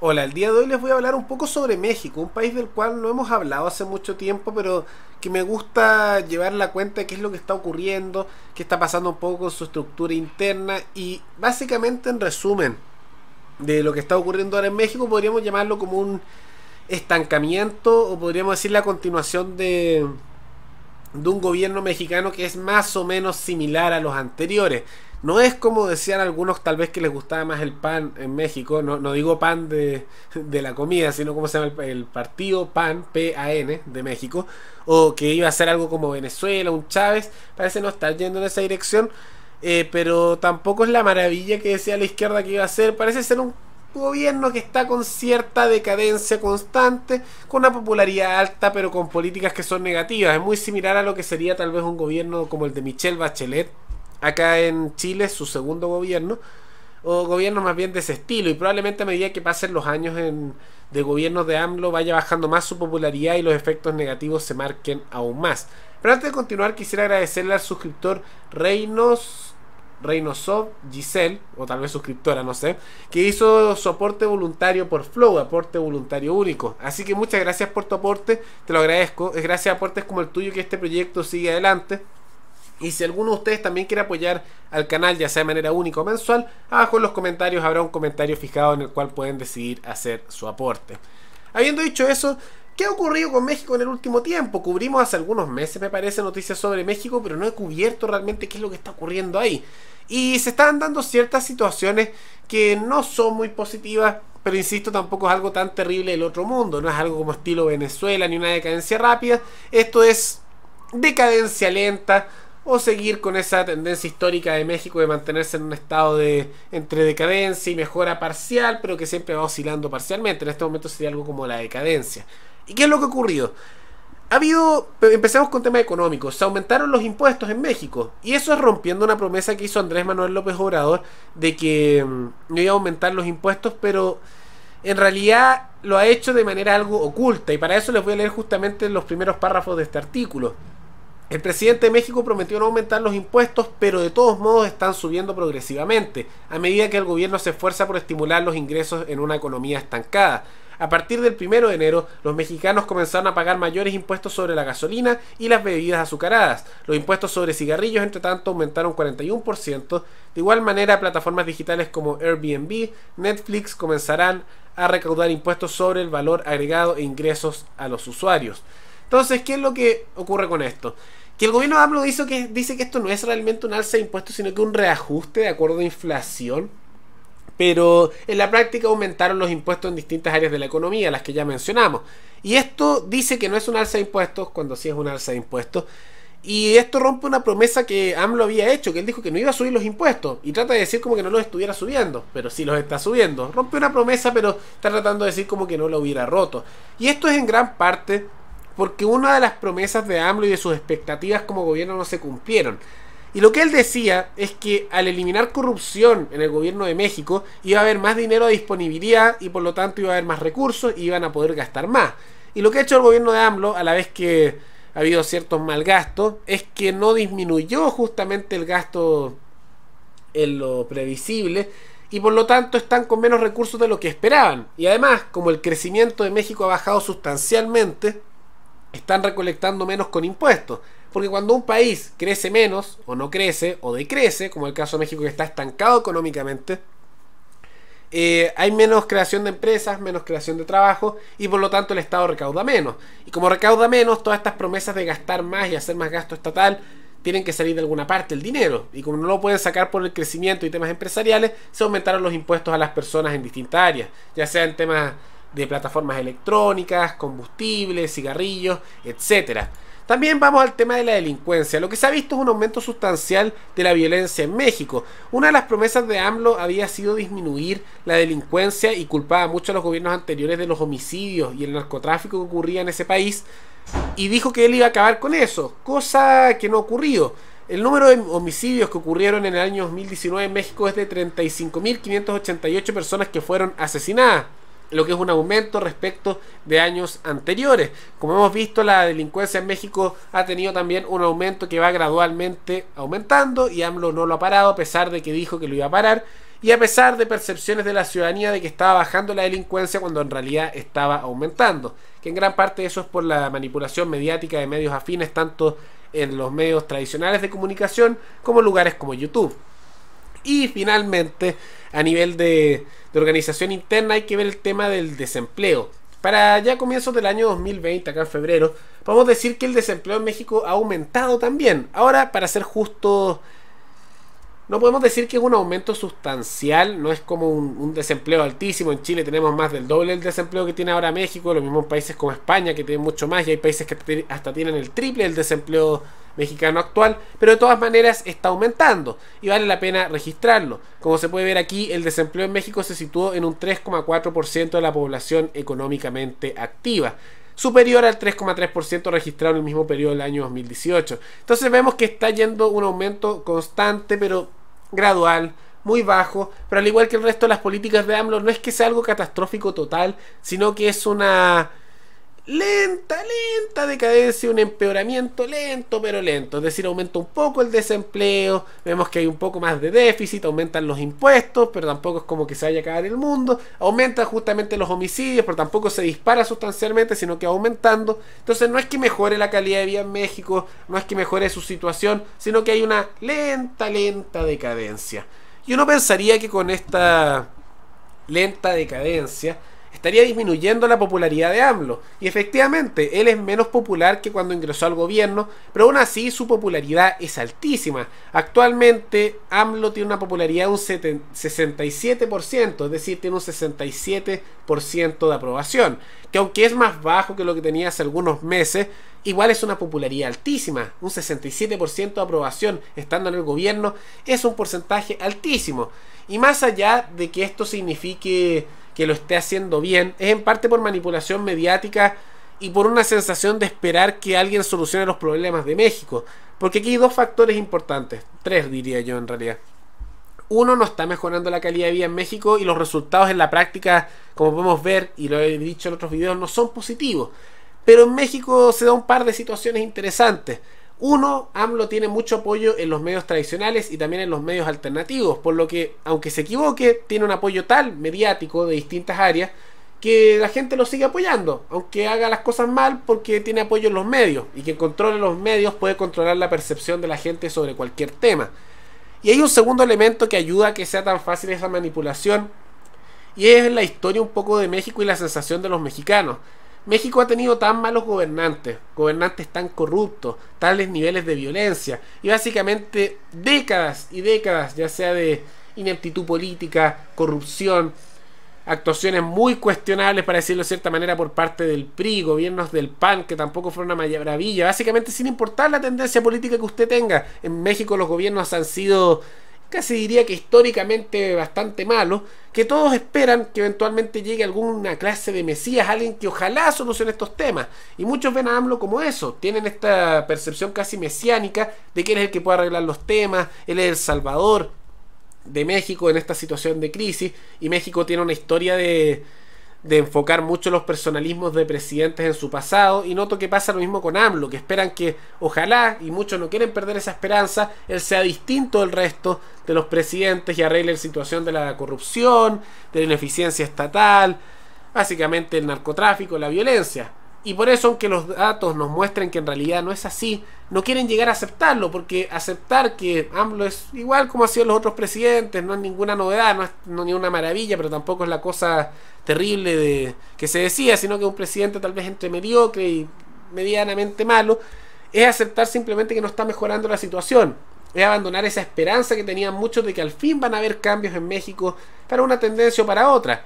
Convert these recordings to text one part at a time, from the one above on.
Hola, el día de hoy les voy a hablar un poco sobre México, un país del cual no hemos hablado hace mucho tiempo, pero que me gusta llevar la cuenta de qué es lo que está ocurriendo, qué está pasando un poco con su estructura interna y básicamente en resumen de lo que está ocurriendo ahora en México podríamos llamarlo como un estancamiento o podríamos decir la continuación de, de un gobierno mexicano que es más o menos similar a los anteriores. No es como decían algunos tal vez que les gustaba más el pan en México, no, digo pan de, la comida, sino como se llama el, partido PAN, p n de México, o que iba a ser algo como Venezuela, un Chávez, parece no estar yendo en esa dirección, eh, pero tampoco es la maravilla que decía la izquierda que iba a ser, parece ser un gobierno que está con cierta decadencia constante, con una popularidad alta, pero con políticas que son negativas, es muy similar a lo que sería tal vez un gobierno como el de Michelle Bachelet acá en Chile, su segundo gobierno, o gobierno más bien de ese estilo, y probablemente a medida que pasen los años de gobiernos de AMLO vaya bajando más su popularidad y los efectos negativos se marquen aún más. Pero antes de continuar, quisiera agradecerle al suscriptor Reinos Giselle, o tal vez suscriptora, no sé, que hizo su aporte voluntario por Flow, aporte voluntario único. Así que muchas gracias por tu aporte, te lo agradezco. Es gracias a aportes como el tuyo que este proyecto sigue adelante. Y si alguno de ustedes también quiere apoyar al canal, ya sea de manera única o mensual, abajo en los comentarios habrá un comentario fijado en el cual pueden decidir hacer su aporte. Habiendo dicho eso, ¿qué ha ocurrido con México en el último tiempo? Cubrimos hace algunos meses, me parece, noticias sobre México, pero no he cubierto realmente qué es lo que está ocurriendo ahí. Y se están dando ciertas situaciones que no son muy positivas, pero insisto, tampoco es algo tan terrible del otro mundo. No es algo como estilo Venezuela ni una decadencia rápida. Esto es decadencia lenta o seguir con esa tendencia histórica de México de mantenerse en un estado de entre decadencia y mejora parcial, pero que siempre va oscilando parcialmente. En este momento sería algo como la decadencia. ¿Y qué es lo que ha ocurrido? Ha habido, empecemos con temas económicos, se aumentaron los impuestos en México y eso es rompiendo una promesa que hizo Andrés Manuel López Obrador de que mm, no iba a aumentar los impuestos, pero en realidad lo ha hecho de manera algo oculta y para eso les voy a leer justamente los primeros párrafos de este artículo. El presidente de México prometió no aumentar los impuestos, pero de todos modos están subiendo progresivamente, a medida que el gobierno se esfuerza por estimular los ingresos en una economía estancada. A partir del 1 de enero, los mexicanos comenzaron a pagar mayores impuestos sobre la gasolina y las bebidas azucaradas. Los impuestos sobre cigarrillos, entre tanto, aumentaron 41%. De igual manera, plataformas digitales como Airbnb, Netflix comenzarán a recaudar impuestos sobre el valor agregado e ingresos a los usuarios. Entonces, ¿qué es lo que ocurre con esto? Que el gobierno de AMLO dice que, dice que esto no es realmente un alza de impuestos, sino que un reajuste de acuerdo a inflación. Pero en la práctica aumentaron los impuestos en distintas áreas de la economía, las que ya mencionamos. Y esto dice que no es un alza de impuestos, cuando sí es un alza de impuestos. Y esto rompe una promesa que AMLO había hecho, que él dijo que no iba a subir los impuestos. Y trata de decir como que no los estuviera subiendo, pero sí los está subiendo. Rompe una promesa, pero está tratando de decir como que no lo hubiera roto. Y esto es en gran parte porque una de las promesas de AMLO y de sus expectativas como gobierno no se cumplieron. Y lo que él decía es que al eliminar corrupción en el gobierno de México iba a haber más dinero a disponibilidad y por lo tanto iba a haber más recursos y iban a poder gastar más. Y lo que ha hecho el gobierno de AMLO, a la vez que ha habido ciertos gastos... es que no disminuyó justamente el gasto en lo previsible y por lo tanto están con menos recursos de lo que esperaban. Y además, como el crecimiento de México ha bajado sustancialmente, están recolectando menos con impuestos. Porque cuando un país crece menos, o no crece, o decrece, como el caso de México que está estancado económicamente, eh, hay menos creación de empresas, menos creación de trabajo y por lo tanto el Estado recauda menos. Y como recauda menos, todas estas promesas de gastar más y hacer más gasto estatal tienen que salir de alguna parte el dinero. Y como no lo pueden sacar por el crecimiento y temas empresariales, se aumentaron los impuestos a las personas en distintas áreas, ya sea en temas de plataformas electrónicas, combustibles, cigarrillos, etc. También vamos al tema de la delincuencia. Lo que se ha visto es un aumento sustancial de la violencia en México. Una de las promesas de AMLO había sido disminuir la delincuencia y culpaba mucho a los gobiernos anteriores de los homicidios y el narcotráfico que ocurría en ese país. Y dijo que él iba a acabar con eso, cosa que no ha ocurrido. El número de homicidios que ocurrieron en el año 2019 en México es de 35.588 personas que fueron asesinadas lo que es un aumento respecto de años anteriores. Como hemos visto, la delincuencia en México ha tenido también un aumento que va gradualmente aumentando y AMLO no lo ha parado a pesar de que dijo que lo iba a parar y a pesar de percepciones de la ciudadanía de que estaba bajando la delincuencia cuando en realidad estaba aumentando, que en gran parte eso es por la manipulación mediática de medios afines tanto en los medios tradicionales de comunicación como lugares como YouTube. Y finalmente, a nivel de, organización interna, hay que ver el tema del desempleo. Para ya comienzos del año 2020, acá en febrero, podemos decir que el desempleo en México ha aumentado también. Ahora, para ser justo no podemos decir que es un aumento sustancial, no es como un, desempleo altísimo. En Chile tenemos más del doble del desempleo que tiene ahora México, lo mismo en países como España, que tienen mucho más, y hay países que hasta tienen el triple del desempleo mexicano actual, pero de todas maneras está aumentando y vale la pena registrarlo. Como se puede ver aquí, el desempleo en México se situó en un 3,4% de la población económicamente activa superior al 3,3% registrado en el mismo periodo del año 2018. Entonces vemos que está yendo un aumento constante, pero gradual, muy bajo, pero al igual que el resto de las políticas de AMLO, no es que sea algo catastrófico total, sino que es una lenta, lenta decadencia, un empeoramiento lento, pero lento. Es decir, aumenta un poco el desempleo, vemos que hay un poco más de déficit, aumentan los impuestos, pero tampoco es como que se vaya a acabar el mundo. Aumentan justamente los homicidios, pero tampoco se dispara sustancialmente, sino que aumentando. Entonces no es que mejore la calidad de vida en México, no es que mejore su situación, sino que hay una lenta, lenta decadencia. Y uno pensaría que con esta lenta decadencia, estaría disminuyendo la popularidad de AMLO. Y efectivamente, él es menos popular que cuando ingresó al gobierno, pero aún así su popularidad es altísima. Actualmente, AMLO tiene una popularidad de un 67%, es decir, tiene un 67% de aprobación, que aunque es más bajo que lo que tenía hace algunos meses, igual es una popularidad altísima, un 67% de aprobación estando en el gobierno, es un porcentaje altísimo. Y más allá de que esto signifique que lo esté haciendo bien, es en parte por manipulación mediática y por una sensación de esperar que alguien solucione los problemas de México. Porque aquí hay dos factores importantes, tres diría yo en realidad. Uno, no está mejorando la calidad de vida en México y los resultados en la práctica, como podemos ver y lo he dicho en otros videos, no son positivos. Pero en México se da un par de situaciones interesantes. Uno, AMLO tiene mucho apoyo en los medios tradicionales y también en los medios alternativos, por lo que, aunque se equivoque, tiene un apoyo tal mediático de distintas áreas que la gente lo sigue apoyando, aunque haga las cosas mal porque tiene apoyo en los medios y quien controle los medios puede controlar la percepción de la gente sobre cualquier tema. Y hay un segundo elemento que ayuda a que sea tan fácil esa manipulación y es la historia un poco de México y la sensación de los mexicanos. México ha tenido tan malos gobernantes, gobernantes tan corruptos, tales niveles de violencia y básicamente décadas y décadas, ya sea de ineptitud política, corrupción, actuaciones muy cuestionables, para decirlo de cierta manera, por parte del PRI, gobiernos del PAN, que tampoco fueron una maravilla, básicamente sin importar la tendencia política que usted tenga. En México los gobiernos han sido casi diría que históricamente bastante malo, que todos esperan que eventualmente llegue alguna clase de Mesías, alguien que ojalá solucione estos temas. Y muchos ven a AMLO como eso, tienen esta percepción casi mesiánica de que él es el que puede arreglar los temas, él es el salvador de México en esta situación de crisis, y México tiene una historia de, de enfocar mucho los personalismos de presidentes en su pasado y noto que pasa lo mismo con AMLO, que esperan que ojalá, y muchos no quieren perder esa esperanza, él sea distinto del resto de los presidentes y arregle la situación de la corrupción, de la ineficiencia estatal, básicamente el narcotráfico, la violencia. Y por eso, aunque los datos nos muestren que en realidad no es así, no quieren llegar a aceptarlo, porque aceptar que AMLO es igual como ha sido los otros presidentes, no es ninguna novedad, no es ni una maravilla, pero tampoco es la cosa terrible de, que se decía, sino que es un presidente tal vez entre mediocre y medianamente malo, es aceptar simplemente que no está mejorando la situación, es abandonar esa esperanza que tenían muchos de que al fin van a haber cambios en México para una tendencia o para otra.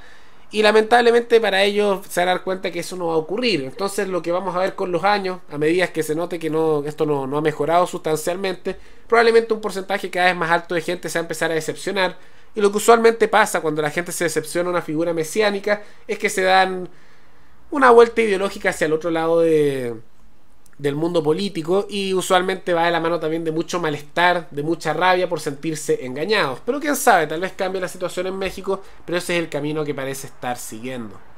Y lamentablemente para ellos se van a dar cuenta que eso no va a ocurrir. Entonces lo que vamos a ver con los años, a medida que se note que no, esto no, no ha mejorado sustancialmente, probablemente un porcentaje cada vez más alto de gente se va a empezar a decepcionar. Y lo que usualmente pasa cuando la gente se decepciona una figura mesiánica es que se dan una vuelta ideológica hacia el otro lado de, del mundo político y usualmente va de la mano también de mucho malestar, de mucha rabia por sentirse engañados. Pero quién sabe, tal vez cambie la situación en México, pero ese es el camino que parece estar siguiendo.